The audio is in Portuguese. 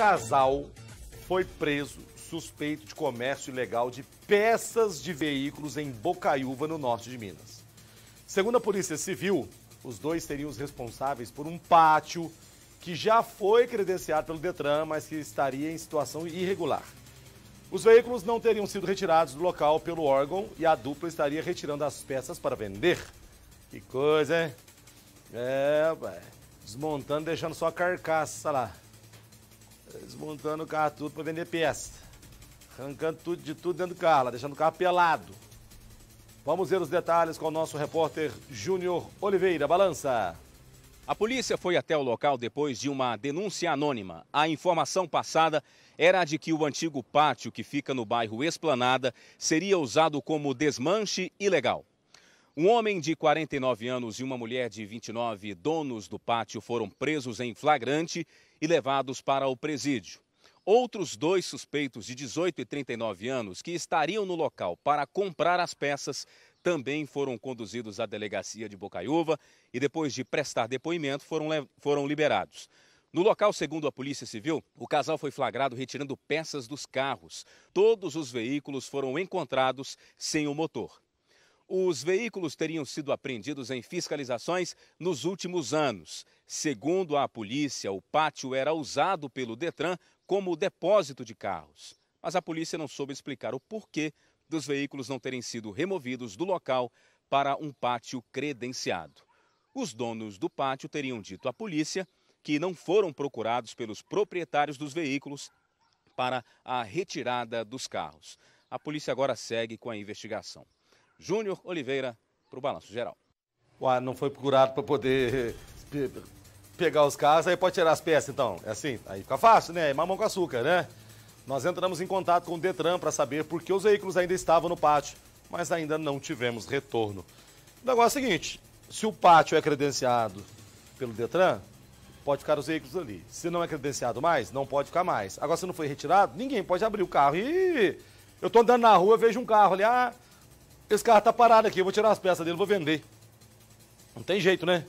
casal foi preso suspeito de comércio ilegal de peças de veículos em Bocaiúva, no norte de Minas. Segundo a Polícia Civil, os dois seriam os responsáveis por um pátio que já foi credenciado pelo Detran, mas que estaria em situação irregular. Os veículos não teriam sido retirados do local pelo órgão e a dupla estaria retirando as peças para vender. Que coisa, hein? É, desmontando, deixando só a carcaça lá desmontando o carro tudo para vender peça. Arrancando tudo de tudo dentro do carro, deixando o carro pelado. Vamos ver os detalhes com o nosso repórter Júnior Oliveira. Balança. A polícia foi até o local depois de uma denúncia anônima. A informação passada era de que o antigo pátio que fica no bairro Esplanada seria usado como desmanche ilegal. Um homem de 49 anos e uma mulher de 29, donos do pátio, foram presos em flagrante e levados para o presídio. Outros dois suspeitos de 18 e 39 anos que estariam no local para comprar as peças também foram conduzidos à delegacia de Bocaiúva e, depois de prestar depoimento, foram, foram liberados. No local, segundo a Polícia Civil, o casal foi flagrado retirando peças dos carros. Todos os veículos foram encontrados sem o motor. Os veículos teriam sido apreendidos em fiscalizações nos últimos anos. Segundo a polícia, o pátio era usado pelo Detran como depósito de carros. Mas a polícia não soube explicar o porquê dos veículos não terem sido removidos do local para um pátio credenciado. Os donos do pátio teriam dito à polícia que não foram procurados pelos proprietários dos veículos para a retirada dos carros. A polícia agora segue com a investigação. Júnior Oliveira para o Balanço Geral. Uai, não foi procurado para poder eh, pegar os carros, aí pode tirar as peças então. É assim? Aí fica fácil, né? É mamão com açúcar, né? Nós entramos em contato com o Detran para saber por que os veículos ainda estavam no pátio, mas ainda não tivemos retorno. O negócio é o seguinte: se o pátio é credenciado pelo Detran, pode ficar os veículos ali. Se não é credenciado mais, não pode ficar mais. Agora, se não foi retirado, ninguém pode abrir o carro. E eu tô andando na rua, vejo um carro ali, ah, esse carro tá parado aqui, eu vou tirar as peças dele, vou vender. Não tem jeito, né?